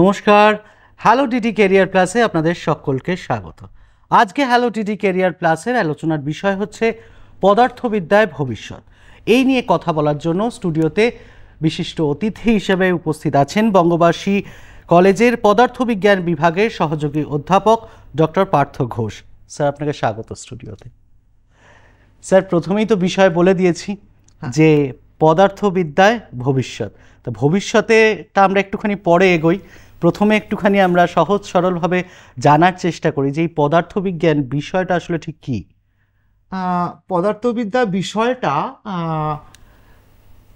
নমস্কার hello TT career প্লাসে আপনাদের সকলকে স্বাগত আজকে হ্যালো টিটি কেরিয়ার প্লাসের আলোচনার বিষয় হচ্ছে পদার্থবিদ্যায় ভবিষ্যৎ এই নিয়ে কথা বলার জন্য স্টুডিওতে বিশিষ্ট অতিথি হিসেবে উপস্থিত আছেন বঙ্গবাসী কলেজের পদার্থবিজ্ঞান বিভাগের সহযোগী অধ্যাপক ডক্টর পার্থ ঘোষ স্যার আপনাকে স্বাগত স্টুডিওতে স্যার প্রথমেই তো বিষয় বলে দিয়েছি হ্যাঁ। যে পদার্থবিদ্যায় ভবিষ্যৎ তা ভবিষ্যতেটা আমরা একটুখানি পরে এগোই প্রথমে একটুখানি আমরা সহজ সরলভাবে জানার চেষ্টা করি যে এই পদার্থবিজ্ঞান বিষয়টা আসলে ঠিক কী পদার্থবিদ্যা বিষয়টা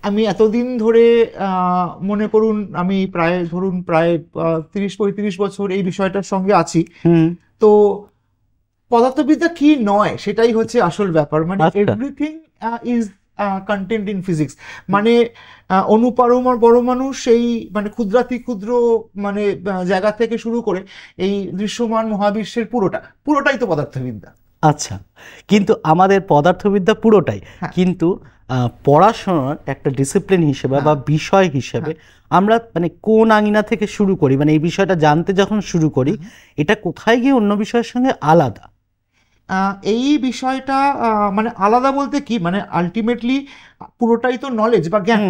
আমি এতদিন ধরে মনে করুন আমি প্রায় ধরুন প্রায় তিরিশ পঁয়ত্রিশ বছর এই বিষয়টার সঙ্গে আছি তো পদার্থবিদ্যা কি নয় সেটাই হচ্ছে আসল ব্যাপার মানে এভরিথিং আচ্ছা। ইজ কন্টেন্ট ইন ফিজিক্স মানে অনুপারমার পরমাণু সেই মানে ক্ষুদ্রাতি ক্ষুদ্র মানে জায়গা থেকে শুরু করে এই দৃশ্যমান মহাবিশ্বের পুরোটা পুরোটাই তো পদার্থবিদ্যা আচ্ছা কিন্তু আমাদের পদার্থবিদ্যা পুরোটাই হ্যাঁ। কিন্তু পড়াশোনার একটা ডিসিপ্লিন হিসেবে বা হ্যাঁ। বিষয় হিসেবে হ্যাঁ। আমরা মানে কোন আঙিনা থেকে শুরু করি মানে এই বিষয়টা জানতে যখন শুরু করি এটা কোথায় গিয়ে অন্য বিষয়ের সঙ্গে আলাদা এই বিষয়টা মানে আলাদা বলতে কি মানে আলটিমেটলি পুরোটাই তো নলেজ বা জ্ঞান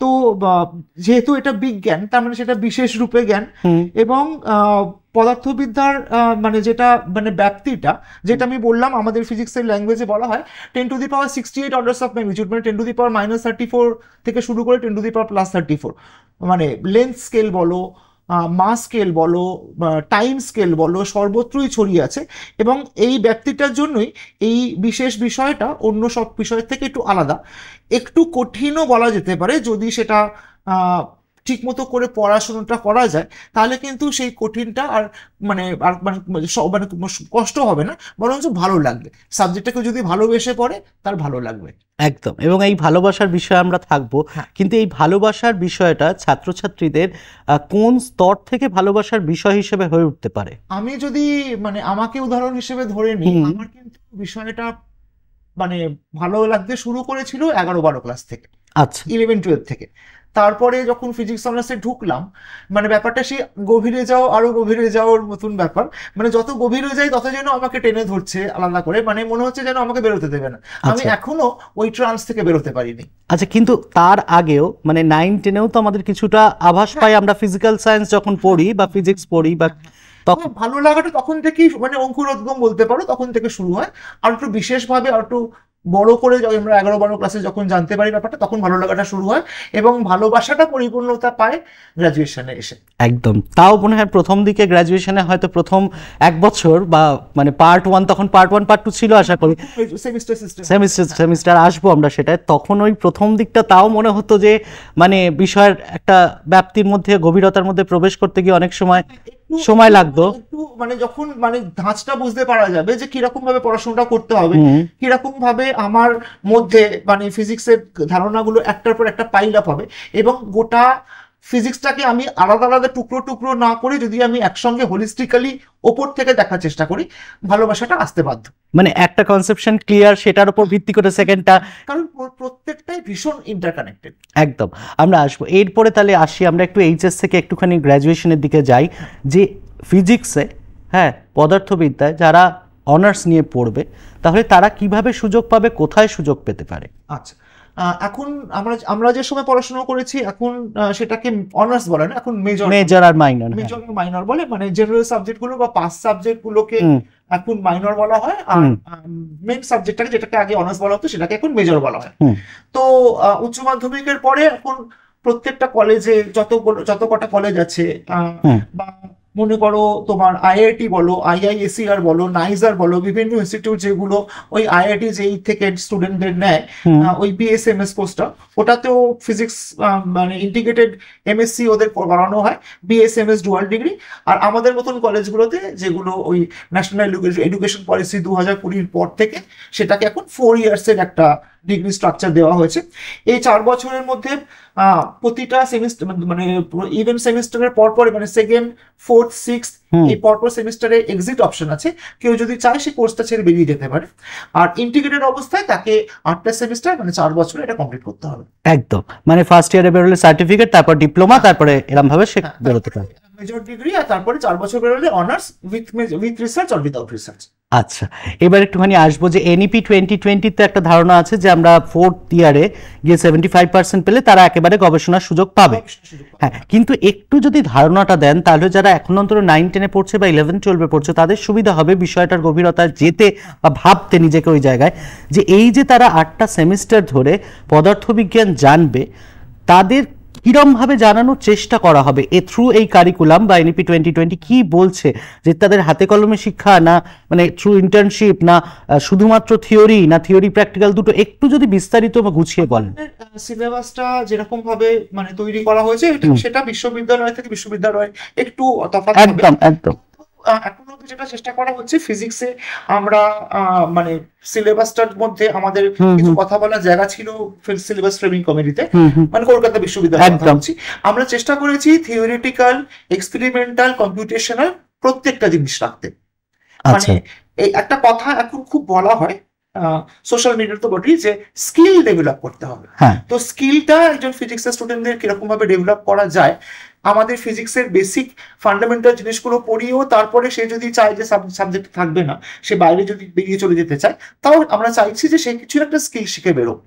তো যেহেতু এটা বিজ্ঞান তার মানে সেটা বিশেষ রূপে জ্ঞান এবং পদার্থবিদ্যার মানে যেটা মানে ব্যাপ্তিটা যেটা আমি বললাম আমাদের ফিজিক্সের ল্যাঙ্গুয়েজে বলা হয় ten to the power sixty eight orders of magnitude মানে ten to the power minus thirty four থেকে শুরু করে ten to the power plus thirty four মানে লেন্থ স্কেল বলো মাস স্কেল বলো টাইম স্কেল বলো সর্বত্রই ছড়িয়ে আছে এবং এই ব্যক্তিটার জন্যই এই বিশেষ বিষয়টা অন্য সব বিষয়ের থেকে একটু আলাদা একটু কঠিনও বলা যেতে পারে যদি সেটা ঠিক মতো করে পড়াশোনাটা করা যায় তাহলে কিন্তু সেই কঠিনটা আর মানে আর মানে মানে, মানে কষ্ট হবে না বরঞ্চ ভালো লাগবে সাবজেক্টটাকে যদি ভালোবেসে পড়ে তার ভালো লাগবে একদম এবং এই ভালোবাসার বিষয়ে আমরা থাকব হ্যাঁ। কিন্তু এই ভালোবাসার বিষয়টা ছাত্রছাত্রীদের কোন স্তর থেকে ভালোবাসার বিষয় হিসেবে হয়ে উঠতে পারে আমি যদি মানে আমাকে উদাহরণ হিসেবে ধরে নিই আমার কিন্তু বিষয়টা মানে ভালো লাগতে শুরু করেছিল এগারো বারো ক্লাস থেকে আচ্ছা ইলেভেন টুয়েলভ থেকে তারপরে যখন ফিজিক্স অনার্সে ঢুকলাম মানে ব্যাপারটা সেই গভীরে যাও আরও গভীরে যাওয়ার মতন ব্যাপার মানে যত গভীরে যাই তত যেন আমাকে টেনে ধরছে আলাদা করে মানে মনে হচ্ছে যেন আমাকে বেরোতে দেবে না আমি আচ্ছা। এখনো ওই ট্রান্স থেকে বেরোতে পারিনি আচ্ছা কিন্তু তার আগেও মানে নাইন টেনেও তো আমাদের কিছুটা আভাস পাই হ্যাঁ। আমরা ফিজিক্যাল সায়েন্স যখন পড়ি বা ফিজিক্স পড়ি বা তখন ভালো লাগাটা তখন থেকেই মানে অঙ্কুরোদ্গম বলতে পারো তখন থেকে শুরু হয় আর একটু বিশেষভাবে আর একটু বড় করে আমরা এগারো বারো ক্লাসে যখন জানতে পারি ব্যাপারটা তখন ভালো লাগাটা শুরু হয় এবং ভালোবাসাটা পরিপূর্ণতা পায় গ্রাজুয়েশনে এসে একদম তাও মনে হয় প্রথম দিকে গ্রাজুয়েশনে হয়তো প্রথম এক বছর বা মানে পার্ট ওয়ান তখন পার্ট ওয়ান পার্ট টু ছিল আশা করি সেমিস্টার সেমিস্টার সেমিস্টার আসবো আমরা সেটাই তখন ওই প্রথম দিকটা তাও মনে হতো যে মানে বিষয়ের একটা ব্যাপ্তির মধ্যে গভীরতার মধ্যে প্রবেশ করতে গিয়ে অনেক সময় সময় লাগতো একটু মানে যখন মানে ধাঁচটা বুঝতে পারা যাবে যে কিরকম ভাবে পড়াশোনাটা করতে হবে কিরকম ভাবে আমার মধ্যে মানে ফিজিক্সের ধারণাগুলো একটার পর একটা পাইল আপ হবে এবং গোটা ফিজিক্সটাকে আমি আলাদা আলাদা টুকরো টুকরো না করে যদি আমি একসঙ্গে হোলিস্টিক্যালি ওপর থেকে দেখার চেষ্টা করি ভালোবাসাটা আসতে বাধ্য মানে একটা কনসেপশন ক্লিয়ার সেটার উপর ভিত্তি করে সেকেন্ডটা কারণ প্রত্যেকটাই ভীষণ ইন্টারকানেক্টেড একদম আমরা আসবো এরপরে তাহলে আসি আমরা একটু এইচএস থেকে একটুখানি গ্র্যাজুয়েশনের দিকে যাই যে ফিজিক্সে হ্যাঁ পদার্থবিদ্যায় যারা অনার্স নিয়ে পড়বে তাহলে তারা কিভাবে সুযোগ পাবে কোথায় সুযোগ পেতে পারে আচ্ছা এখন আমরা আমরা যে সময় পড়াশোনা করেছি এখন সেটাকে অনার্স বলে না এখন মেজর মেজর আর মাইনর মেজর মাইনর বলে মানে জেনারেল সাবজেক্ট গুলো বা পাস গুলোকে এখন মাইনর বলা হয় আর মেন সাবজেক্টটাকে যেটাকে আগে অনার্স বলা হতো সেটাকে এখন মেজর বলা হয় তো উচ্চ মাধ্যমিকের পরে এখন প্রত্যেকটা কলেজে যত যত কটা কলেজ আছে বা মনে করো তোমার আইআইটি বলো আইআইএসিআর বলো নাইজার বলো বিভিন্ন ইনস্টিটিউট যেগুলো ওই আইআইটি যেই থেকে স্টুডেন্টদের নেয় ওই বিএসএমএস কোর্সটা ওটাতেও ফিজিক্স মানে ইন্টিগ্রেটেড এমএসসি ওদের করানো হয় বিএসএমএস ডুয়াল ডিগ্রি আর আমাদের মতন কলেজগুলোতে যেগুলো ওই ন্যাশনাল এডুকেশন পলিসি দু হাজার কুড়ির পর থেকে সেটাকে এখন ফোর ইয়ার্সের একটা ডিগ্রি স্ট্রাকচার দেওয়া হয়েছে এই চার বছরের মধ্যে প্রতিটা সেমিস্টার মানে ইভেন সেমিস্টারের পরপর মানে সেকেন্ড ফোর্থ সিক্স এই পরপর সেমিস্টারে এক্সিট অপশন আছে কেউ যদি চায় সে কোর্সটা ছেড়ে বেরিয়ে যেতে পারে আর ইন্টিগ্রেটেড অবস্থায় তাকে আটটা সেমিস্টার মানে চার বছরে এটা কমপ্লিট করতে হবে একদম মানে ফার্স্ট ইয়ারে বেরোলে সার্টিফিকেট তারপর ডিপ্লোমা হ্যাঁ। তারপরে এরকম ভাবে সে হ্যাঁ, বেরোতে পারে মেজর ডিগ্রি আর তারপরে চার বছর বেরোলে honours with with research or without research আচ্ছা এবার একটুখানি আসবো যে এনইপি টোয়েন্টি টোয়েন্টিতে একটা ধারণা আছে যে আমরা ফোর্থ ইয়ারে গিয়ে সেভেন্টি ফাইভ পার্সেন্ট পেলে তারা একেবারে গবেষণার সুযোগ পাবে হ্যাঁ কিন্তু একটু যদি ধারণাটা দেন তাহলে যারা এখন অন্তর নাইন টেনে পড়ছে বা ইলেভেন টুয়েলভে পড়ছে তাদের সুবিধা হবে বিষয়টার গভীরতা যেতে বা ভাবতে নিজেকে ওই জায়গায় যে এই যে তারা আটটা সেমিস্টার ধরে পদার্থবিজ্ঞান জানবে তাদের কিরমভাবে জানানোর চেষ্টা করা হবে এ থ্রু এই কারিকুলাম বা এনইপি টোয়েন্টি টোয়েন্টি কী বলছে যে তাদের হাতে কলমে শিক্ষা না মানে থ্রু ইন্টার্নশিপ না শুধুমাত্র থিওরি না থিওরি প্র্যাকটিক্যাল দুটো একটু যদি বিস্তারিত বা গুছিয়ে বলেন সিলেবাসটা যেরকম ভাবে মানে তৈরি করা হয়েছে সেটা বিশ্ববিদ্যালয় থেকে বিশ্ববিদ্যালয় একটু একদম একদম এখনো যেটা চেষ্টা করা হচ্ছে ফিজিক্সে আমরা মানে সিলেবাসটার মধ্যে আমাদের কিছু কথা বলার জায়গা ছিল সিলেবাস ফ্রেমিং কমিটিতে মানে কলকাতা বিশ্ববিদ্যালয় আমরা চেষ্টা করেছি থিওরিটিক্যাল এক্সপেরিমেন্টাল কম্পিউটেশনাল প্রত্যেকটা জিনিস রাখতে মানে আচ্ছা। এই একটা কথা এখন খুব বলা হয় সোশ্যাল মিডিয়ার তো বটেই যে স্কিল ডেভেলপ করতে হবে হ্যাঁ। তো স্কিলটা একজন ফিজিক্সের স্টুডেন্টদের কিরকম ভাবে ডেভেলপ করা যায় আমাদের ফিজিক্সের বেসিক ফান্ডামেন্টাল জিনিসগুলো পড়িয়েও তারপরে সে যদি চায় যে সাবজেক্ট থাকবে না সে বাইরে যদি বেরিয়ে চলে যেতে চায় তাও আমরা চাইছি যে সে কিছু একটা স্কিল শিখে বেরোক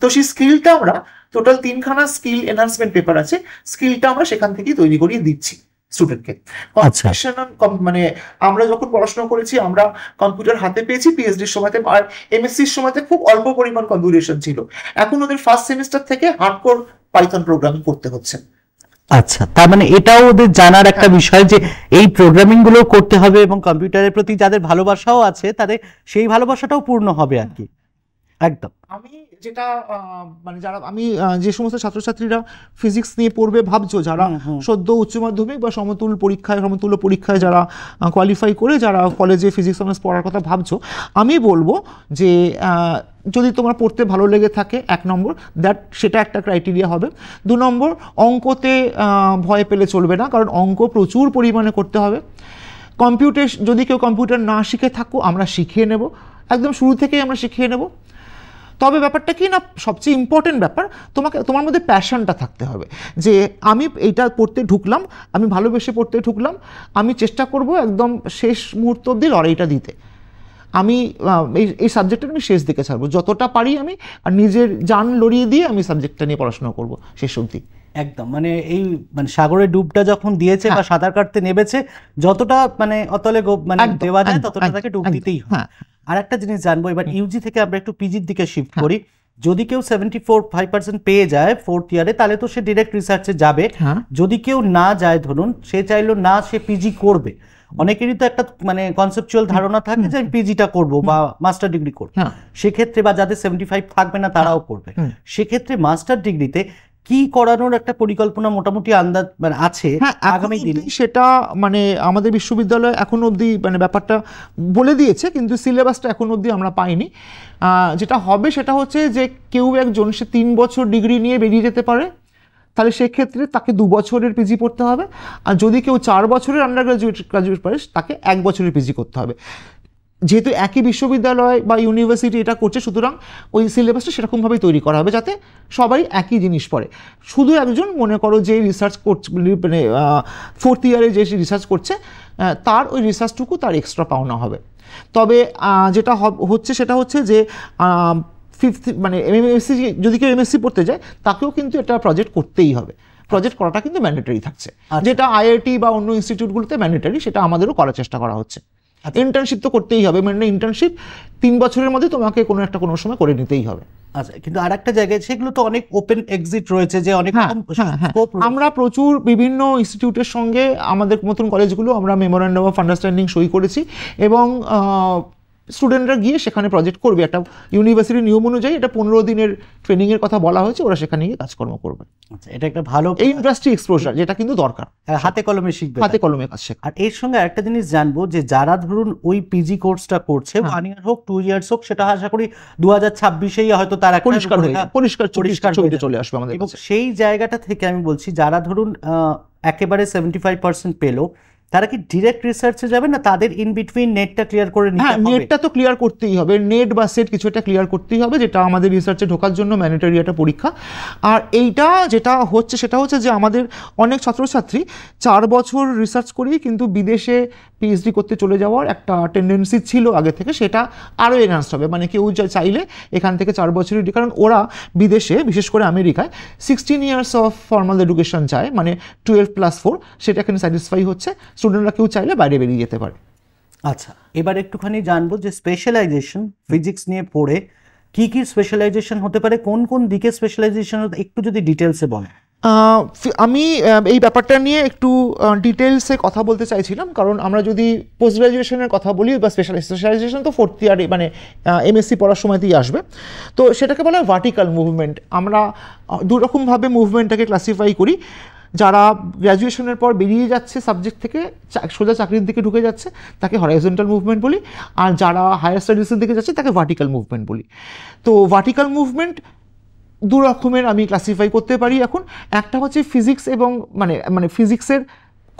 তো সেই স্কিলটা আমরা টোটাল তিনখানা স্কিল এনহান্সমেন্ট পেপার আছে স্কিলটা আমরা সেখান থেকেই তৈরি করিয়ে দিচ্ছি স্টুডেন্টকে কম্পিটিশন আচ্ছা। মানে আমরা যখন পড়াশোনা করেছি আমরা কম্পিউটার হাতে পেয়েছি পিএইচডির সময়তে আর এমএসসির সময়তে খুব অল্প পরিমাণ কম্পিউটেশন ছিল এখন ওদের ফার্স্ট সেমিস্টার থেকে হার্ডকোর পাইথন প্রোগ্রামিং করতে হচ্ছে আচ্ছা তার মানে এটাও ওদের জানার একটা হ্যাঁ। বিষয় যে এই প্রোগ্রামিং গুলো করতে হবে এবং কম্পিউটারের প্রতি যাদের ভালোবাসাও আছে তাদের সেই ভালোবাসাটাও পূর্ণ হবে আর কি একদম আমি যেটা মানে যারা আমি যে সমস্ত ছাত্রছাত্রীরা ফিজিক্স নিয়ে পড়বে ভাবছো যারা হ্যাঁ, হ্যাঁ। সদ্য উচ্চ মাধ্যমিক বা সমতুল পরীক্ষায় সমতুল্য পরীক্ষায় যারা কোয়ালিফাই করে যারা কলেজে ফিজিক্স অনার্স পড়ার কথা ভাবছো আমি বলবো যে যদি তোমার পড়তে ভালো লেগে থাকে এক নম্বর দ্যাট সেটা একটা ক্রাইটেরিয়া হবে দু নম্বর অঙ্কতে ভয় পেলে চলবে না কারণ অঙ্ক প্রচুর পরিমাণে করতে হবে কম্পিউটার যদি কেউ কম্পিউটার না শিখে থাকো আমরা শিখিয়ে নেব একদম শুরু থেকেই আমরা শিখিয়ে নেব তবে ব্যাপারটা কি না সবচেয়ে ইম্পর্টেন্ট ব্যাপার তোমাকে তোমার মধ্যে প্যাশনটা থাকতে হবে যে আমি এইটা পড়তে ঢুকলাম আমি ভালোবেসে পড়তে ঢুকলাম আমি চেষ্টা করব একদম শেষ মুহূর্ত অবধি লড়াইটা দিতে আমি এই এই সাবজেক্টটা আমি শেষ দিকে ছাড়বো যতটা পারি আমি আর নিজের যান লড়িয়ে দিয়ে আমি সাবজেক্টটা নিয়ে পড়াশোনা করব শেষ অবধি একদম মানে এই মানে সাগরে ডুবটা যখন দিয়েছে হ্যাঁ। বা সাঁতার কাটতে নেবেছে যতটা মানে অতলে মানে দেওয়া যায় ততটা তাকে ডুব দিতেই হয় হ্যাঁ। আর একটা জিনিস জানবো এবার ইউজি থেকে আমরা একটু পিজির দিকে শিফট হ্যাঁ। করি যদি কেউ সেভেন্টি ফোর ফাইভ পার্সেন্ট পেয়ে যায় ফোর্থ ইয়ারে তাহলে তো সে ডিরেক্ট রিসার্চে যাবে হ্যাঁ। যদি কেউ না যায় ধরুন সে চাইলো না সে পিজি করবে অনেকেরই তো একটা মানে কনসেপচুয়াল ধারণা থাকে যে আমি পিজিটা করবো বা মাস্টার ডিগ্রি করবো হ্যাঁ। সেক্ষেত্রে বা যাদের সেভেন্টি ফাইভ থাকবে না তারাও করবে সেক্ষেত্রে মাস্টার ডিগ্রিতে কি করানোর একটা পরিকল্পনা মোটামুটি আন্দাজ মানে আছে হ্যাঁ, আগামী দিনে সেটা মানে আমাদের বিশ্ববিদ্যালয় এখন অবধি মানে ব্যাপারটা বলে দিয়েছে কিন্তু সিলেবাসটা এখন অবধি আমরা পাইনি যেটা হবে সেটা হচ্ছে যে কেউ একজন সে তিন বছর ডিগ্রি নিয়ে বেরিয়ে যেতে পারে তাহলে সেক্ষেত্রে তাকে দু বছরের পিজি পড়তে হবে আর যদি কেউ চার বছরের আন্ডার গ্রাজুয়েট গ্রাজুয়েট পারে তাকে এক বছরের পিজি করতে হবে যেহেতু একই বিশ্ববিদ্যালয় বা ইউনিভার্সিটি এটা করছে সুতরাং ওই সিলেবাসটা সেরকমভাবেই তৈরি করা হবে যাতে সবাই একই জিনিস পড়ে শুধু একজন মনে করো যে রিসার্চ করছে মানে ফোর্থ ইয়ারে মানে, যে রিসার্চ করছে তার ওই রিসার্চটুকু তার এক্সট্রা পাওনা হবে তবে যেটা হচ্ছে সেটা হচ্ছে যে ফিফথ মানে এমএমএসসি যদি কেউ এমএসসি পড়তে যায় তাকেও কিন্তু এটা প্রজেক্ট করতেই হবে প্রজেক্ট করাটা কিন্তু ম্যান্ডেটারি থাকছে আচ্ছা। যেটা আইআইটি বা অন্য ইনস্টিটিউটগুলোতে ম্যান্ডেটারি সেটা আমাদেরও করার চেষ্টা করা হচ্ছে ইন্টার্নশিপ আচ্ছা। তো করতেই হবে মানে ইন্টার্নশিপ তিন বছরের মধ্যে তোমাকে কোনো একটা কোনো সময় করে নিতেই হবে আচ্ছা কিন্তু আর একটা জায়গায় সেগুলো তো অনেক ওপেন এক্সিট রয়েছে যে অনেক হ্যাঁ, হ্যাঁ, হ্যাঁ। আমরা প্রচুর বিভিন্ন ইনস্টিটিউটের সঙ্গে আমাদের মতন কলেজগুলো আমরা মেমোরান্ডাম অফ আন্ডারস্ট্যান্ডিং সই করেছি এবং স্টুডেন্টরা গিয়ে সেখানে প্রজেক্ট করবে একটা ইউনিভার্সিটির নিয়ম অনুযায়ী এটা পনেরো দিনের ট্রেনিং এর কথা বলা হয়েছে ওরা সেখানে গিয়ে কাজকর্ম করবে আচ্ছা এটা একটা ভালো এই ইন্ডাস্ট্রি এক্সপোজার যেটা কিন্তু দরকার হ্যাঁ, হাতে কলমে শিখবে হাতে কলমে কাজ শেখ আর এর সঙ্গে একটা জিনিস জানবো যে যারা ধরুন ওই পিজি কোর্সটা করছে ওয়ান হ্যাঁ। ইয়ার হোক টু ইয়ার্স হোক সেটা আশা করি দু হাজার ছাব্বিশেই হয়তো তারা পরিষ্কার পরিষ্কার পরিষ্কার চলে আসবে আমাদের সেই জায়গাটা থেকে আমি বলছি যারা ধরুন একেবারে সেভেন্টি ফাইভ পার্সেন্ট পেলো তারা কি ডিরেক্ট রিসার্চে যাবে না তাদের ইন বিটুইন নেটটা ক্লিয়ার করে নিতে হ্যাঁ, হবে নেটটা তো ক্লিয়ার করতেই হবে নেট বা সেট কিছু একটা ক্লিয়ার করতেই হবে যেটা আমাদের রিসার্চে ঢোকার জন্য ম্যান্ডেটরি একটা পরীক্ষা আর এইটা যেটা হচ্ছে সেটা হচ্ছে যে আমাদের অনেক ছাত্রছাত্রী চার বছর রিসার্চ করেই কিন্তু বিদেশে পিএইচডি করতে চলে যাওয়ার একটা টেন্ডেন্সি ছিল আগে থেকে সেটা আরও এনহান্স হবে মানে কেউ চাইলে এখান থেকে চার বছরের কারণ ওরা বিদেশে বিশেষ করে আমেরিকায় sixteen years of formal education চায় মানে টুয়েলভ প্লাস ফোর সেটা এখানে স্যাটিসফাই হচ্ছে স্টুডেন্টরা কেউ চাইলে বাইরে বেরিয়ে যেতে পারে আচ্ছা এবার একটুখানি জানবো যে স্পেশালাইজেশন ফিজিক্স নিয়ে পড়ে কি কি স্পেশালাইজেশন হতে পারে কোন কোন দিকে স্পেশালাইজেশন একটু যদি ডিটেলসে বলেন আমি এই ব্যাপারটা নিয়ে একটু ডিটেলসে কথা বলতে চাইছিলাম কারণ আমরা যদি পোস্ট গ্রাজুয়েশনের কথা বলি বা স্পেশাল স্পেশালাইজেশন তো ফোর্থ ইয়ারে মানে এমএসসি পড়ার সময়তেই আসবে তো সেটাকে বলা হয় ভার্টিক্যাল মুভমেন্ট আমরা দুরকমভাবে মুভমেন্টটাকে ক্লাসিফাই করি যারা গ্র্যাজুয়েশনের পর বেরিয়ে যাচ্ছে সাবজেক্ট থেকে সোজা চাকরির দিকে ঢুকে যাচ্ছে তাকে হরাইজেন্টাল মুভমেন্ট বলি আর যারা হায়ার স্টাডিজের দিকে যাচ্ছে তাকে ভার্টিক্যাল মুভমেন্ট বলি তো ভার্টিক্যাল মুভমেন্ট দু রকমের আমি ক্লাসিফাই করতে পারি এখন একটা হচ্ছে ফিজিক্স এবং মানে মানে ফিজিক্সের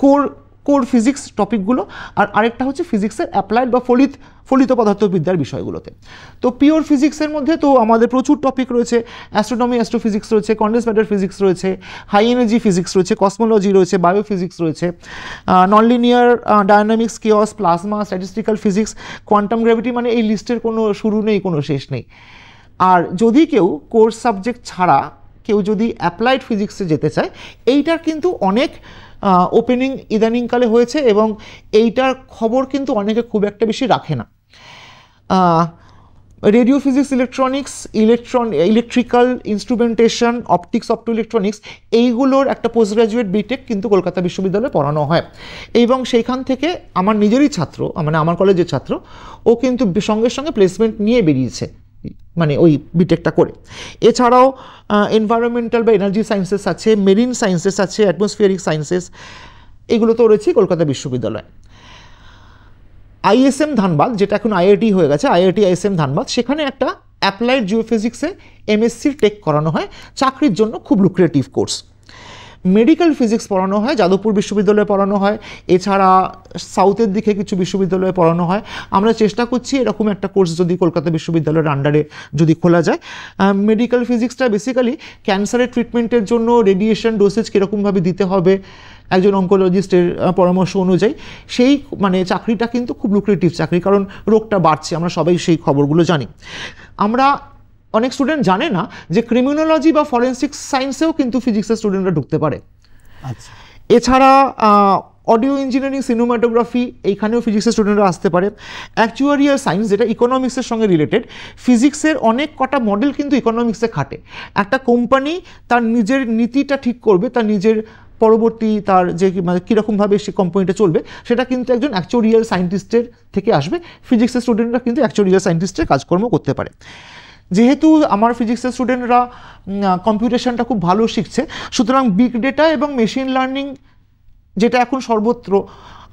কোর কোর ফিজিক্স টপিকগুলো আর আরেকটা হচ্ছে ফিজিক্সের অ্যাপ্লাইড বা ফলিত ফলিত পদার্থবিদ্যার বিষয়গুলোতে তো পিওর ফিজিক্সের মধ্যে তো আমাদের প্রচুর টপিক রয়েছে অ্যাস্ট্রোনমি অ্যাস্ট্রোফিজিক্স রয়েছে কন্ডেন্স ম্যাটার ফিজিক্স রয়েছে হাই এনার্জি ফিজিক্স রয়েছে কসমোলজি রয়েছে বায়োফিজিক্স রয়েছে non linear dynamics chaos plasma statistical physics quantum gravity মানে এই লিস্টের কোনো শুরু নেই কোনো শেষ নেই আর যদি কেউ কোর্স সাবজেক্ট ছাড়া কেউ যদি অ্যাপ্লাইড ফিজিক্সে যেতে চায় এইটার কিন্তু অনেক ওপেনিং ইদানিংকালে হয়েছে এবং এইটার খবর কিন্তু অনেকে খুব একটা বেশি রাখে না radio physics electronics electron electrical instrumentation optics opto electronics এইগুলোর একটা পোস্ট গ্রাজুয়েট বিটেক কিন্তু কলকাতা বিশ্ববিদ্যালয়ে পড়ানো হয় এবং সেইখান থেকে আমার নিজেরই ছাত্র মানে আমার কলেজের ছাত্র ও কিন্তু সঙ্গে সঙ্গে প্লেসমেন্ট নিয়ে বেরিয়েছে মানে ওই বিটেকটা করে এছাড়াও এনভায়রনমেন্টাল বা এনার্জি সায়েন্সেস আছে মেরিন সায়েন্সেস আছে অ্যাটমসফিয়ারিক সায়েন্সেস এগুলো তো রয়েছে কলকাতা বিশ্ববিদ্যালয় আইএসএম ধানবাদ যেটা এখন আইআইটি হয়ে গেছে আইআইটি আইএসএম ধানবাদ সেখানে একটা অ্যাপ্লাইড জিওফিজিক্সে এমএসসির টেক করানো হয় চাকরির জন্য খুব লুক্রিয়েটিভ কোর্স মেডিকেল ফিজিক্স পড়ানো হয় যাদবপুর বিশ্ববিদ্যালয়ে পড়ানো হয় এছাড়া সাউথের দিকে কিছু বিশ্ববিদ্যালয়ে পড়ানো হয় আমরা চেষ্টা করছি এরকম একটা কোর্স যদি কলকাতা বিশ্ববিদ্যালয়ের আন্ডারে যদি খোলা যায় মেডিকেল ফিজিক্সটা বেসিক্যালি ক্যান্সারের ট্রিটমেন্টের জন্য রেডিয়েশন ডোসেজ কীরকমভাবে দিতে হবে একজন অঙ্কোলজিস্টের পরামর্শ অনুযায়ী সেই মানে চাকরিটা কিন্তু খুব লুক্রেটিভ চাকরি কারণ রোগটা বাড়ছে আমরা সবাই সেই খবরগুলো জানি আমরা অনেক স্টুডেন্ট জানে না যে ক্রিমিনোলজি বা ফরেন্সিক সায়েন্সেও কিন্তু ফিজিক্সের স্টুডেন্টরা ঢুকতে পারে আচ্ছা। এছাড়া অডিও ইঞ্জিনিয়ারিং সিনেমাটোগ্রাফি এইখানেও ফিজিক্সের স্টুডেন্টরা আসতে পারে অ্যাকচুয়ারিয়াল সায়েন্স যেটা ইকোনমিক্সের সঙ্গে রিলেটেড ফিজিক্সের অনেক কটা মডেল কিন্তু ইকোনমিক্সে খাটে একটা কোম্পানি তার নিজের নীতিটা ঠিক করবে তার নিজের পরবর্তী তার যে মানে কীরকমভাবে সে কোম্পানিটা চলবে সেটা কিন্তু একজন অ্যাকচুয়ারিয়াল সায়েন্টিস্টের থেকে আসবে ফিজিক্সের স্টুডেন্টরা কিন্তু অ্যাকচুয়ারিয়াল সায়েন্টিস্টের কাজকর্ম করতে পারে যেহেতু আমার ফিজিক্সের স্টুডেন্টরা কম্পিউটেশনটা খুব ভালো শিখছে সুতরাং বিগ ডেটা এবং মেশিন লার্নিং যেটা এখন সর্বত্র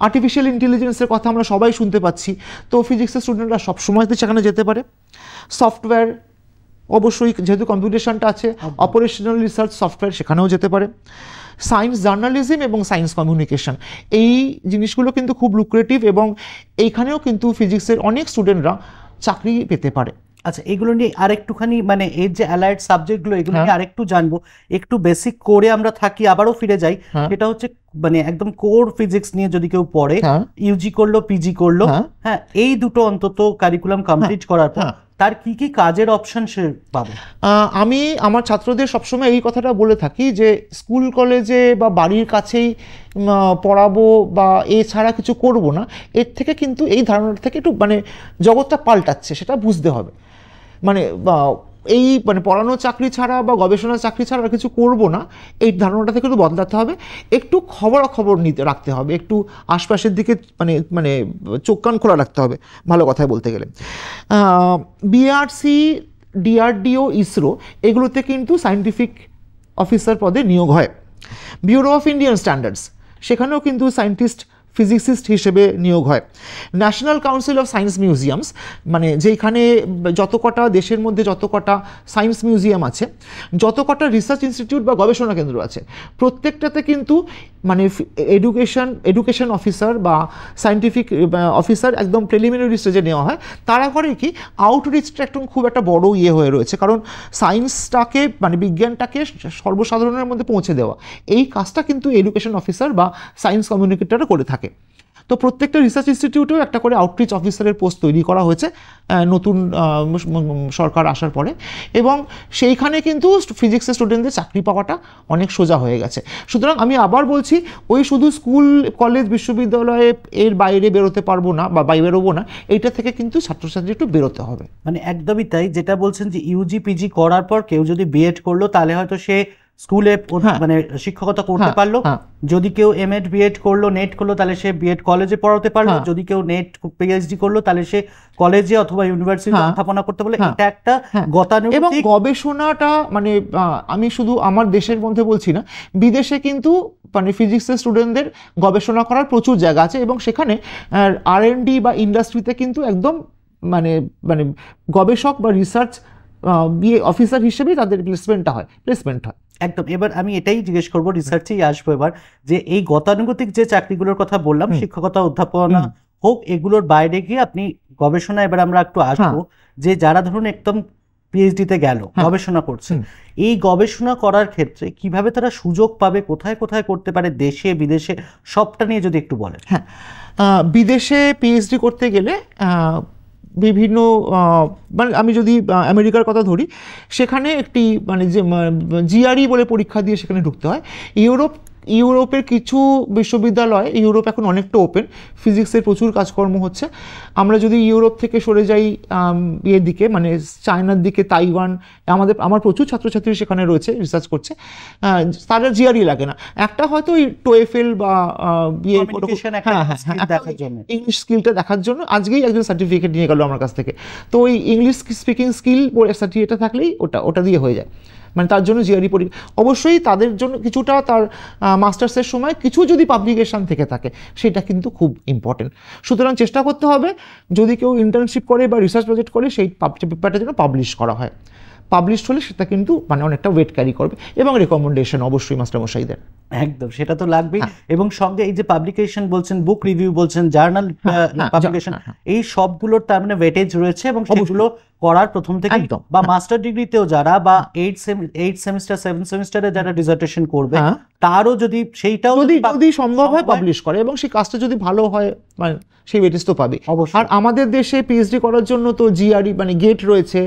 আর্টিফিশিয়াল ইন্টেলিজেন্সের কথা আমরা সবাই শুনতে পাচ্ছি তো ফিজিক্সের স্টুডেন্টরা সবসময়তে সেখানে যেতে পারে সফটওয়্যার অবশ্যই যেহেতু কম্পিউটেশনটা আছে অপারেশনাল রিসার্চ সফটওয়্যার সেখানেও যেতে পারে সায়েন্স জার্নালিজম এবং সায়েন্স কমিউনিকেশন এই জিনিসগুলো কিন্তু খুব লুক্রেটিভ এবং এইখানেও কিন্তু ফিজিক্সের অনেক স্টুডেন্টরা চাকরি পেতে পারে আচ্ছা এগুলো নিয়ে আর একটুখানি মানে এর যে অ্যালায়েড সাবজেক্টগুলো এগুলো নিয়ে হ্যাঁ। আর একটু জানবো একটু বেসিক করে আমরা থাকি আবারও ফিরে যাই এটা হ্যাঁ। হচ্ছে মানে একদম কোর ফিজিক্স নিয়ে যদি কেউ পড়ে ইউজি হ্যাঁ। করলো পিজি করলো হ্যাঁ এই দুটো অন্তত কারিকুলাম কমপ্লিট করার পর তার কি কি কাজের অপশন সে পাবে আমি আমার ছাত্রদের সবসময় এই কথাটা বলে থাকি যে স্কুল কলেজে বা বাড়ির কাছেই পড়াবো বা এছাড়া কিছু করব না এর থেকে কিন্তু এই ধারণাটা থেকে একটু মানে জগৎটা পাল্টাচ্ছে সেটা বুঝতে হবে মানে এই মানে পড়ানো চাকরি ছাড়া বা গবেষণা চাকরি ছাড়া আর কিছু করব না এই ধারণাটা থেকে একটু বদলাতে হবে একটু খবরাখবর নিতে রাখতে হবে একটু আশপাশের দিকে মানে মানে চোখ কান খোলা রাখতে হবে ভালো কথায় বলতে গেলে বিআরসি ডিআরডিও ইসরো এগুলোতে কিন্তু সায়েন্টিফিক অফিসার পদে নিয়োগ হয় ব্যুরো অফ ইন্ডিয়ান স্ট্যান্ডার্ডস সেখানেও কিন্তু সায়েন্টিস্ট ফিজিক্সিস্ট হিসেবে নিয়োগ হয় National Council of Science Museums মানে যেখানে যত কটা দেশের মধ্যে যত কটা সায়েন্স মিউজিয়াম আছে যত কটা রিসার্চ ইনস্টিটিউট বা গবেষণা কেন্দ্র আছে প্রত্যেকটাতে কিন্তু মানে এডুকেশন এডুকেশন অফিসার বা সায়েন্টিফিক অফিসার একদম প্রিলিমিনারি স্টেজে নেওয়া হয় তারা করে কি আউটরিচটা একদম খুব একটা বড় ইয়ে হয়ে রয়েছে কারণ সায়েন্সটাকে মানে বিজ্ঞানটাকে সর্বসাধারণের মধ্যে পৌঁছে দেওয়া এই কাজটা কিন্তু এডুকেশন অফিসার বা সায়েন্স কমিউনিকেটাররা করে থাকে থাকে তো প্রত্যেকটা রিসার্চ ইনস্টিটিউটেও একটা করে আউটরিচ অফিসারের পোস্ট তৈরি করা হয়েছে নতুন সরকার আসার পরে এবং সেইখানে কিন্তু ফিজিক্সের স্টুডেন্টদের চাকরি পাওয়াটা অনেক সোজা হয়ে গেছে সুতরাং আমি আবার বলছি ওই শুধু স্কুল কলেজ বিশ্ববিদ্যালয়ে এর বাইরে বেরোতে পারবো না বা বাইরে বেরোবো না এইটা থেকে কিন্তু ছাত্রছাত্রী একটু বেরোতে হবে মানে একদমই তাই যেটা বলছেন যে ইউজি পিজি করার পর কেউ যদি বিএড করলো তাহলে হয়তো সে স্কুলে হ্যাঁ। মানে শিক্ষকতা করতে হ্যাঁ, পারলো হ্যাঁ। যদি কেউ এম এড বিএড করলো নেট e করলো তাহলে সে বিএড কলেজে পড়াতে পারলো যদি কেউ নেট পিএইচডি e করলো তাহলে সে কলেজে অথবা ইউনিভার্সিটি স্থাপনা করতে পারলো এটা একটা গতানুগতিক এবং গবেষণাটা মানে আমি শুধু আমার দেশের মধ্যে বলছি না বিদেশে কিন্তু মানে ফিজিক্সের স্টুডেন্টদের গবেষণা করার প্রচুর জায়গা আছে এবং সেখানে আর ডি বা ইন্ডাস্ট্রিতে কিন্তু একদম মানে মানে গবেষক বা রিসার্চ অফিসার হিসেবেই তাদের প্লেসমেন্টটা হয় প্লেসমেন্ট হয় একদম এবার আমি এটাই জিজ্ঞেস করবো রিসার্চেই আসবো এবার যে এই গতানুগতিক যে চাকরিগুলোর কথা বললাম শিক্ষকতা অধ্যাপনা হোক এগুলোর বাইরে গিয়ে আপনি গবেষণা এবার আমরা একটু আসবো হ্যাঁ। যে যারা ধরুন একদম পিএইচডিতে গেল হ্যাঁ। গবেষণা করছে এই গবেষণা করার ক্ষেত্রে কিভাবে তারা সুযোগ পাবে কোথায় কোথায় করতে পারে দেশে বিদেশে সবটা নিয়ে যদি একটু বলেন হ্যাঁ বিদেশে পিএইচডি করতে গেলে বিভিন্ন মানে আমি যদি আমেরিকার কথা ধরি সেখানে একটি মানে যে জিআরই বলে পরীক্ষা দিয়ে সেখানে ঢুকতে হয় ইউরোপ ইউরোপের কিছু বিশ্ববিদ্যালয় ইউরোপ এখন অনেকটা ওপেন ফিজিক্সের প্রচুর কাজকর্ম হচ্ছে আমরা যদি ইউরোপ থেকে সরে যাই ইয়ের দিকে মানে চায়নার দিকে তাইওয়ান আমাদের আমার প্রচুর ছাত্রছাত্রী সেখানে রয়েছে রিসার্চ করছে তাদের জিআরই লাগে না একটা হয়তো ওই টোয়েফেল বা বিয়ে হ্যাঁ হ্যাঁ, হ্যাঁ দেখার ইংলিশ স্কিলটা দেখার জন্য আজকেই একজন সার্টিফিকেট নিয়ে গেল আমার কাছ থেকে তো ওই ইংলিশ স্পিকিং স্কিল সার্টিফিকেটটা থাকলেই ওটা ওটা দিয়ে হয়ে যায় মানে তার জন্য জিআরই পরি অবশ্যই তাদের জন্য কিছুটা তার মাস্টার্সের সময় কিছু যদি পাবলিকেশান থেকে থাকে সেটা কিন্তু খুব ইম্পর্টেন্ট সুতরাং চেষ্টা করতে হবে যদি কেউ ইন্টার্নশিপ করে বা রিসার্চ প্রজেক্ট করে সেই পেপারটা যেন পাবলিশ করা হয় পাবলিশ হলে সেটা কিন্তু মানে অনেকটা ওয়েট ক্যারি করবে এবং রেকমেন্ডেশন অবশ্যই মাস্টারমশাইদের একদম সেটা তো লাগবেই হ্যাঁ। এবং সঙ্গে এই যে পাবলিকেশন বলছেন বুক রিভিউ বলছেন জার্নাল হ্যাঁ, হ্যাঁ, পাবলিকেশন এই সবগুলোর তার মানে ওয়েটেজ রয়েছে এবং সেগুলো করার প্রথম থেকে বা মাস্টার ডিগ্রিতেও যারা বা এইট এইট সেমিস্টার সেভেন সেমিস্টারে যারা ডিসার্টেশন করবে তারও যদি সেইটাও যদি যদি সম্ভব হয় পাবলিশ করে এবং সেই কাজটা যদি ভালো হয় মানে সেই ওয়েটেজ তো পাবে আর আমাদের দেশে পিএইচডি করার জন্য তো জিআরই মানে গেট রয়েছে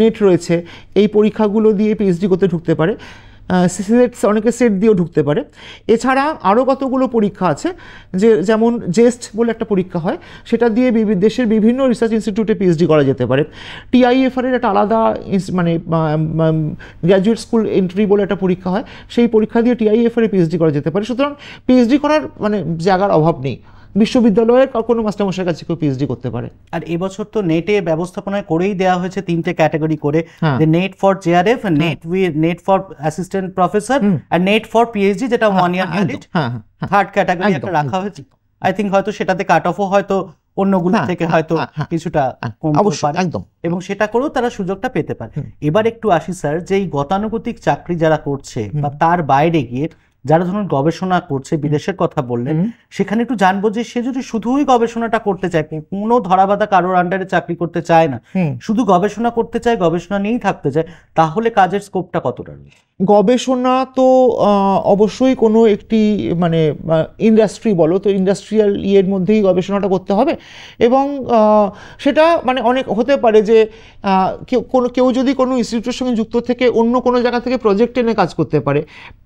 নেট রয়েছে এই পরীক্ষাগুলো দিয়ে পিএইচডি করতে ঢুকতে পারে সেট অনেকে সেট দিয়েও ঢুকতে পারে এছাড়া আরও কতগুলো পরীক্ষা আছে যে যেমন জেস্ট বলে একটা পরীক্ষা হয় সেটা দিয়ে দেশের বিভিন্ন রিসার্চ ইনস্টিটিউটে পিএইচডি করা যেতে পারে এর একটা আলাদা মানে গ্র্যাজুয়েট স্কুল এন্ট্রি বলে একটা পরীক্ষা হয় সেই পরীক্ষা দিয়ে এ পিএইচডি করা যেতে পারে সুতরাং পিএইচডি করার মানে জায়গার অভাব নেই বিশ্ববিদ্যালয়ের কোনো মাস্টারমশার কাছে কেউ পিএইচডি করতে পারে আর এবছর তো নেটে ব্যবস্থাপনা করেই দেওয়া হয়েছে তিনটে ক্যাটাগরি করে NET for JRF NET NET for assistant professor আর নেট ফর পিএইচডি যেটা one year credit third category একটা রাখা হয়েছে আই থিঙ্ক হয়তো সেটাতে কাট অফও হয়তো অন্যগুলো হ্যাঁ, থেকে হ্যাঁ, হয়তো হ্যাঁ, কিছুটা একদম এবং সেটা করেও তারা সুযোগটা পেতে পারে এবার একটু আসি স্যার যে এই গতানুগতিক চাকরি যারা করছে বা তার বাইরে গিয়ে যারা ধরুন গবেষণা করছে বিদেশের কথা বললেন সেখানে একটু জানবো যে সে যদি শুধুই গবেষণাটা করতে চায় কোনো ধরাবাধা কারোর আন্ডারে চাকরি করতে চায় না শুধু গবেষণা করতে চায় গবেষণা নিয়েই থাকতে চায় তাহলে কাজের স্কোপটা কতটা গবেষণা তো অবশ্যই কোনো একটি মানে ইন্ডাস্ট্রি বলো তো ইন্ডাস্ট্রিয়াল ইয়ের মধ্যেই গবেষণাটা করতে হবে এবং সেটা মানে অনেক হতে পারে যে কেউ কোনো কেউ যদি কোনো ইনস্টিটিউটের সঙ্গে যুক্ত থেকে অন্য কোনো জায়গা থেকে প্রজেক্ট এনে কাজ করতে পারে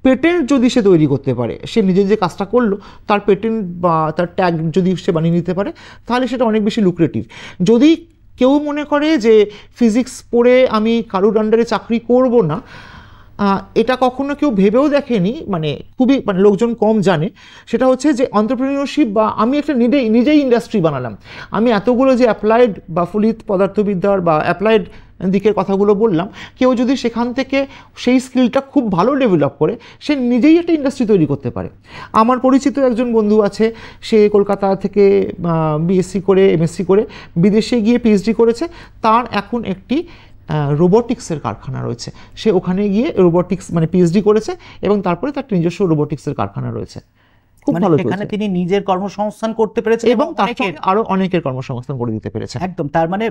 পেটেন্ট যদি সে তৈরি করতে পারে সে নিজে যে কাজটা করলো তার পেটেন্ট বা তার ট্যাগ যদি সে বানিয়ে নিতে পারে তাহলে সেটা অনেক বেশি লুক্রেটিভ যদি কেউ মনে করে যে ফিজিক্স পড়ে আমি কারুর আন্ডারে চাকরি করব না এটা কখনো কেউ ভেবেও দেখেনি মানে খুবই মানে লোকজন কম জানে সেটা হচ্ছে যে অন্টারপ্রিনিয়রশিপ বা আমি একটা নিজে নিজেই ইন্ডাস্ট্রি বানালাম আমি এতগুলো যে অ্যাপ্লাইড বা ফলিত পদার্থবিদ্যার বা অ্যাপ্লাইড দিকের কথাগুলো বললাম কেউ যদি সেখান থেকে সেই স্কিলটা খুব ভালো ডেভেলপ করে সে নিজেই একটা ইন্ডাস্ট্রি তৈরি করতে পারে আমার পরিচিত একজন বন্ধু আছে সে কলকাতা থেকে বিএসসি করে এমএসসি করে বিদেশে গিয়ে পিএইচডি করেছে তার এখন একটি রোবোটিক্সের কারখানা রয়েছে সে ওখানে গিয়ে রোবোটিক্স মানে পিএইচডি করেছে এবং তারপরে তার নিজস্ব রোবোটিক্সের কারখানা রয়েছে মানে এখানে তিনি নিজের কর্মসংস্থান করতে পেরেছেন এবং তাকে আরো অনেকের কর্মসংস্থান করে দিতে পেরেছেন একদম তার মানে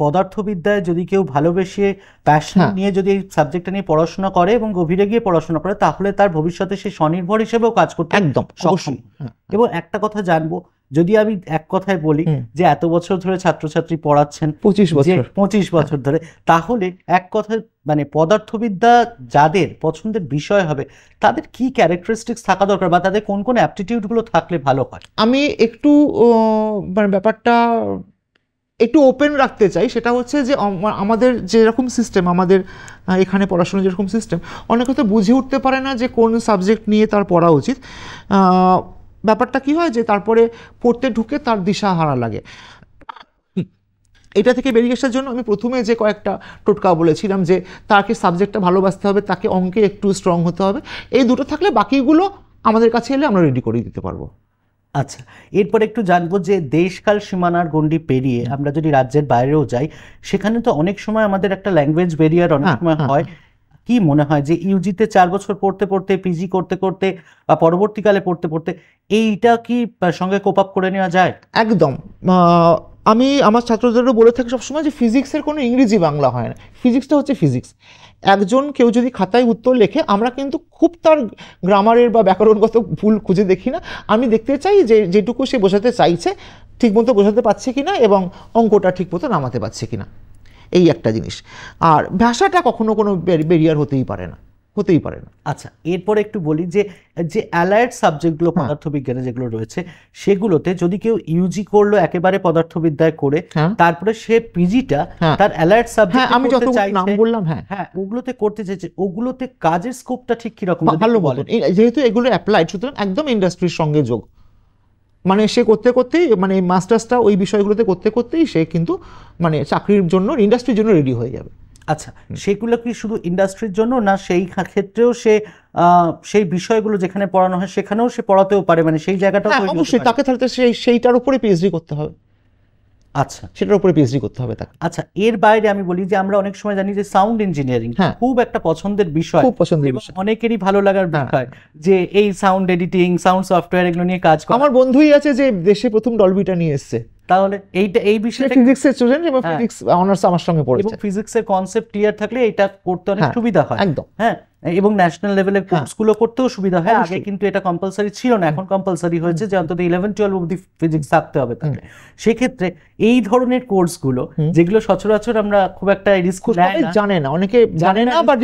পদার্থবিদ্যায় যদি কেউ ভালোবেসে প্যাশন নিয়ে যদি এই সাবজেক্টটা নিয়ে পড়াশোনা করে এবং গভীরে গিয়ে পড়াশোনা করে তাহলে তার ভবিষ্যতে সে স্বনির্ভর হিসেবেও কাজ করতে একদম হ্যাঁ, হ্যাঁ। এবং একটা কথা জানবো যদি আমি এক কথায় বলি যে এত বছর ধরে ছাত্রছাত্রী পড়াচ্ছেন পঁচিশ বছর পঁচিশ বছর ধরে তাহলে এক কথায় মানে পদার্থবিদ্যা যাদের পছন্দের বিষয় হবে তাদের কি ক্যারেক্টারিস্টিক্স থাকা দরকার বা তাদের কোন কোন অ্যাপটিটিউডগুলো থাকলে ভালো হয় আমি একটু মানে ব্যাপারটা একটু ওপেন রাখতে চাই সেটা হচ্ছে যে আমাদের যেরকম সিস্টেম আমাদের এখানে পড়াশোনার যেরকম সিস্টেম অনেকে তো বুঝে উঠতে পারে না যে কোন সাবজেক্ট নিয়ে তার পড়া উচিত ব্যাপারটা কি হয় যে তারপরে পড়তে ঢুকে তার দিশা হারা লাগে এটা থেকে বেরিয়ে আসার জন্য আমি প্রথমে যে কয়েকটা টোটকা বলেছিলাম যে তাকে সাবজেক্টটা ভালোবাসতে হবে তাকে অঙ্কে একটু স্ট্রং হতে হবে এই দুটো থাকলে বাকিগুলো আমাদের কাছে এলে আমরা রেডি করে দিতে পারবো আচ্ছা এরপর একটু জানবো যে দেশকাল সীমানার গণ্ডি পেরিয়ে আমরা যদি রাজ্যের বাইরেও যাই সেখানে তো অনেক সময় আমাদের একটা ল্যাঙ্গুয়েজ ব্যারিয়ার অনেক হ্যাঁ, সময় হ্যাঁ, হয় হ্যাঁ। কি মনে হয় যে ইউজিতে চার বছর পড়তে পড়তে পিজি করতে করতে বা পরবর্তীকালে পড়তে পড়তে এইটা কি সঙ্গে কোপ আপ করে নেওয়া যায় একদম আমি আমার ছাত্রদেরও বলে থাকি সবসময় যে ফিজিক্সের কোনো ইংরেজি বাংলা হয় না ফিজিক্সটা হচ্ছে ফিজিক্স একজন কেউ যদি খাতায় উত্তর লেখে আমরা কিন্তু খুব তার গ্রামারের বা ব্যাকরণগত ভুল খুঁজে দেখি না আমি দেখতে চাই যে যেটুকু সে বোঝাতে চাইছে ঠিকমতো বোঝাতে পারছে কি না এবং অঙ্কটা ঠিকমতো নামাতে পারছে কি না এই একটা জিনিস আর ভাষাটা কখনো কোনো বেরিয়ার হতেই পারে না হতেই পারে না আচ্ছা এরপরে একটু বলি যে যে অ্যালায়েড সাবজেক্টগুলো হ্যাঁ। পদার্থবিজ্ঞানে যেগুলো রয়েছে সেগুলোতে যদি কেউ ইউজি করলো একেবারে পদার্থবিদ্যায় করে হ্যাঁ। তারপরে সে পিজিটা হ্যাঁ। তার অ্যালায়েড সাবজেক্ট আমি যত নাম বললাম হ্যাঁ হ্যাঁ ওগুলোতে করতে চাইছে ওগুলোতে কাজের স্কোপটা ঠিক কিরকম ভালো বলেন যেহেতু এগুলো অ্যাপ্লাইড সুতরাং একদম ইন্ডাস্ট্রির সঙ্গে যোগ মানে সে করতে করতেই মানে মাস্টার্সটা ওই বিষয়গুলোতে করতে করতেই সে কিন্তু মানে চাকরির জন্য ইন্ডাস্ট্রির জন্য রেডি হয়ে যাবে আচ্ছা সেগুলো কি শুধু ইন্ডাস্ট্রির জন্য না সেই ক্ষেত্রেও সে সেই বিষয়গুলো যেখানে পড়ানো হয় সেখানেও সে পড়াতেও পারে মানে সেই জায়গাটাও হ্যাঁ, অবশ্যই তাকে তাহলে সেই সেইটার উপরে পিএইচডি করতে হবে আচ্ছা সেটার উপরে পিএইচডি করতে হবে তাকে আচ্ছা এর বাইরে আমি বলি যে আমরা অনেক সময় জানি যে সাউন্ড হ্যাঁ। ইঞ্জিনিয়ারিং খুব একটা পছন্দের বিষয় খুব পছন্দের বিষয় অনেকেরই ভালো লাগার হ্যাঁ। বিষয় যে এই সাউন্ড এডিটিং সাউন্ড সফটওয়্যার এগুলো নিয়ে কাজ করে আমার বন্ধুই আছে যে দেশে প্রথম ডলবিটা নিয়ে এসেছে তাহলে এইটা এই ফিজিক্স এর স্টুডেন্ট এবং ফিজিক্স হ্যাঁ। অনার্স আমার সঙ্গে পড়েছে এবং ফিজিক্সের কনসেপ্ট ক্লিয়ার থাকলে এটা করতে অনেক সুবিধা হয় একদম হ্যাঁ এবং ন্যাশনাল লেভেলের কোর্সগুলো করতেও সুবিধা হয় হ্যাঁ, আগে কিন্তু এটা কম্পালসারি ছিল না এখন কম্পালসারি হয়েছে যে অন্তত ইলেভেন টুয়েলভ অব্দি ফিজিক্স থাকতে হবে তাহলে সেক্ষেত্রে এই ধরনের কোর্সগুলো যেগুলো সচরাচর আমরা খুব একটা রিস্ক জানে না অনেকে জানে না বা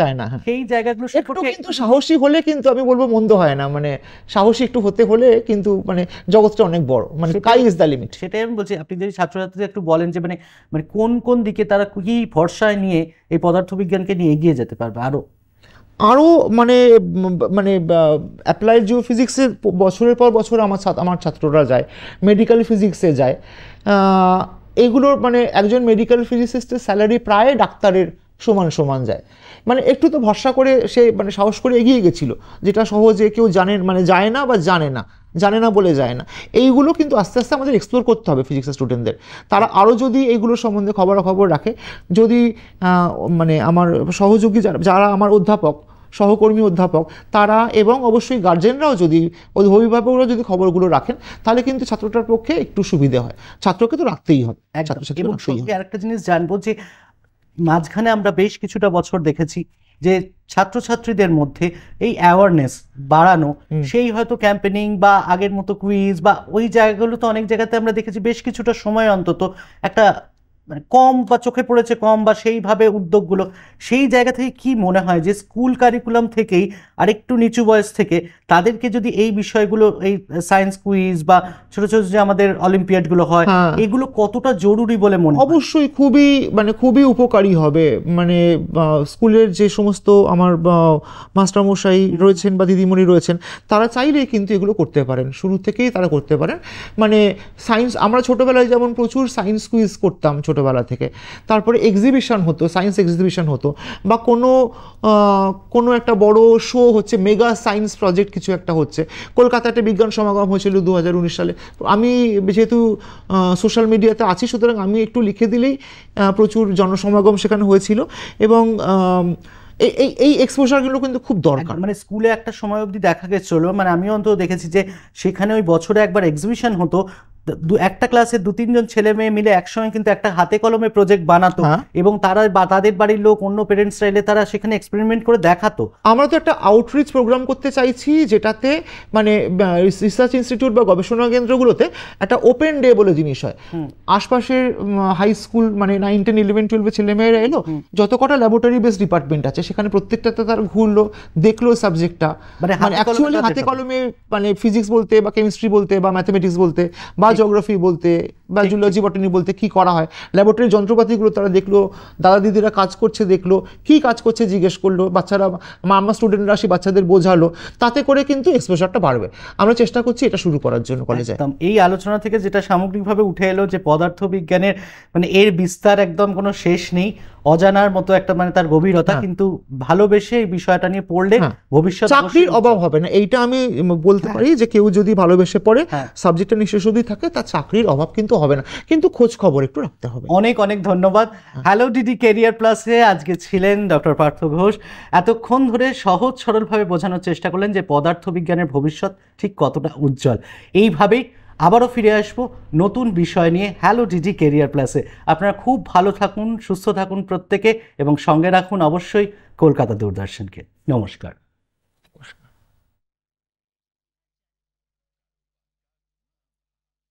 চায় না হ্যাঁ। সেই জায়গাগুলো একটু কিন্তু সাহসী হলে কিন্তু আমি বলবো মন্দ হয় না মানে সাহসী একটু হতে হলে কিন্তু মানে জগৎটা অনেক বড় মানে কাই ইজ দ্য লিমিট সেটাই আমি বলছি আপনি যদি ছাত্রছাত্রীদের একটু বলেন যে মানে মানে কোন কোন দিকে তারা কি ভরসায় নিয়ে এই পদার্থবিজ্ঞানকে নিয়ে এগিয়ে যেতে পারবে আরো আরও মানে মানে অ্যাপ্লাইড জিও ফিজিক্সে বছরের পর বছর আমার আমার ছাত্ররা যায় মেডিকেল ফিজিক্সে যায় এগুলোর মানে একজন মেডিকেল ফিজিসিস্টের স্যালারি প্রায় ডাক্তারের সমান সমান যায় মানে একটু তো ভরসা করে সে মানে সাহস করে এগিয়ে গেছিলো যেটা সহজে কেউ জানেন মানে যায় না বা জানে না জানে না বলে যায় না এইগুলো কিন্তু আস্তে আস্তে আমাদের এক্সপ্লোর করতে হবে ফিজিক্সের স্টুডেন্টদের তারা আরও যদি এইগুলো সম্বন্ধে খবরাখবর রাখে যদি মানে আমার সহযোগী যারা যারা আমার অধ্যাপক সহকর্মী অধ্যাপক তারা এবং অবশ্যই গার্জেনরাও যদি অভিভাবকরা যদি খবরগুলো রাখেন তাহলে কিন্তু ছাত্রটার পক্ষে একটু সুবিধে হয় ছাত্রকে তো রাখতেই হবে ছাত্রছাত্রী আরেকটা জিনিস জানবো যে মাঝখানে আমরা বেশ কিছুটা বছর দেখেছি যে ছাত্রছাত্রীদের মধ্যে এই অ্যাওয়ারনেস বাড়ানো সেই হয়তো ক্যাম্পেনিং বা আগের মতো কুইজ বা ওই জায়গাগুলো তো অনেক জায়গাতে আমরা দেখেছি বেশ কিছুটা সময় অন্তত একটা মানে কম বা চোখে পড়েছে কম বা সেইভাবে উদ্যোগগুলো সেই জায়গা থেকে কি মনে হয় যে স্কুল কারিকুলাম থেকেই আরেকটু নিচু বয়স থেকে তাদেরকে যদি এই বিষয়গুলো এই সায়েন্স কুইজ বা ছোট ছোট যে আমাদের অলিম্পিয়াডগুলো হয় হ্যাঁ। এগুলো কতটা জরুরি বলে মনে অবশ্যই খুবই মানে খুবই উপকারী হবে মানে স্কুলের যে সমস্ত আমার মাস্টারমশাই রয়েছেন বা দিদিমণি রয়েছেন তারা চাইলে কিন্তু এগুলো করতে পারেন শুরু থেকেই তারা করতে পারেন মানে সায়েন্স আমরা ছোটবেলায় যেমন প্রচুর সায়েন্স কুইজ করতাম ছোটোবেলা থেকে তারপরে এক্সিবিশন হতো সায়েন্স এক্সিবিশন হতো বা কোনো কোনো একটা বড় শো হচ্ছে মেগা সায়েন্স প্রজেক্ট কিছু একটা হচ্ছে কলকাতাতে বিজ্ঞান সমাগম হয়েছিল দু সালে আমি যেহেতু সোশ্যাল মিডিয়াতে আছি সুতরাং আমি একটু লিখে দিলেই প্রচুর জনসমাগম সেখানে হয়েছিল এবং এই এই এক্সপোজারগুলো কিন্তু খুব দরকার মানে স্কুলে একটা সময় অবধি দেখা গেছিল মানে আমি অন্তত দেখেছি যে সেখানে ওই বছরে একবার এক্সিবিশন হতো দু একটা ক্লাসে দু তিনজন ছেলে মেয়ে মিলে একসঙ্গে কিন্তু একটা হাতে কলমে প্রজেক্ট বানাতো হ্যাঁ। এবং তারা বা তাদের বাড়ির লোক অন্য প্যারেন্টসরা এলে তারা সেখানে এক্সপেরিমেন্ট করে দেখাতো আমরা তো একটা আউটরিচ প্রোগ্রাম করতে চাইছি যেটাতে মানে রিসার্চ ইনস্টিটিউট বা গবেষণা কেন্দ্রগুলোতে একটা ওপেন ডে বলে জিনিস হয় আশপাশের হাই স্কুল মানে নাইন টেন ইলেভেন ছেলে ছেলেমেয়েরা এলো যত কটা ল্যাবরেটরি বেস ডিপার্টমেন্ট আছে সেখানে প্রত্যেকটাতে তার ঘুরলো দেখলো সাবজেক্টটা মানে, মানে হাতে কলমে মানে ফিজিক্স বলতে বা কেমিস্ট্রি বলতে বা ম্যাথামেটিক্স বলতে বা জিওগ্রাফি বলতে বা জুলজি বটানি বলতে কি করা হয় ল্যাবরেটরি যন্ত্রপাতিগুলো তারা দেখলো দাদা দিদিরা কাজ করছে দেখলো কি কাজ করছে জিজ্ঞেস করলো বাচ্চারা আমার স্টুডেন্টরা আসি বাচ্চাদের বোঝালো তাতে করে কিন্তু এক্সপোজারটা বাড়বে আমরা চেষ্টা করছি এটা শুরু করার জন্য কলেজে একদম এই আলোচনা থেকে যেটা সামগ্রিকভাবে উঠে এলো যে পদার্থবিজ্ঞানের মানে এর বিস্তার একদম কোনো শেষ নেই অজানার মতো একটা মানে তার গভীরতা হ্যাঁ। কিন্তু ভালোবেসে এই বিষয়টা নিয়ে পড়লে হ্যাঁ। ভবিষ্যৎ চাকরির অভাব হবে না এইটা আমি বলতে হ্যাঁ। পারি যে কেউ যদি ভালোবেসে পড়ে সাবজেক্টটা নিঃশেষ অবধি থাকে তার চাকরির অভাব কিন্তু হবে না কিন্তু খোঁজ খবর একটু রাখতে হবে অনেক অনেক ধন্যবাদ হ্যালো ডিডি কেরিয়ার প্লাসে আজকে ছিলেন ডক্টর পার্থ ঘোষ এতক্ষণ ধরে সহজ সরলভাবে বোঝানোর চেষ্টা করলেন যে পদার্থবিজ্ঞানের ভবিষ্যৎ ঠিক কতটা উজ্জ্বল এইভাবেই আবারও ফিরে আসব নতুন বিষয় নিয়ে হ্যালো ডিডি কেরিয়ার প্লাসে আপনারা খুব ভালো থাকুন সুস্থ থাকুন প্রত্যেকে এবং সঙ্গে রাখুন অবশ্যই কলকাতা দূরদর্শনকে নমস্কার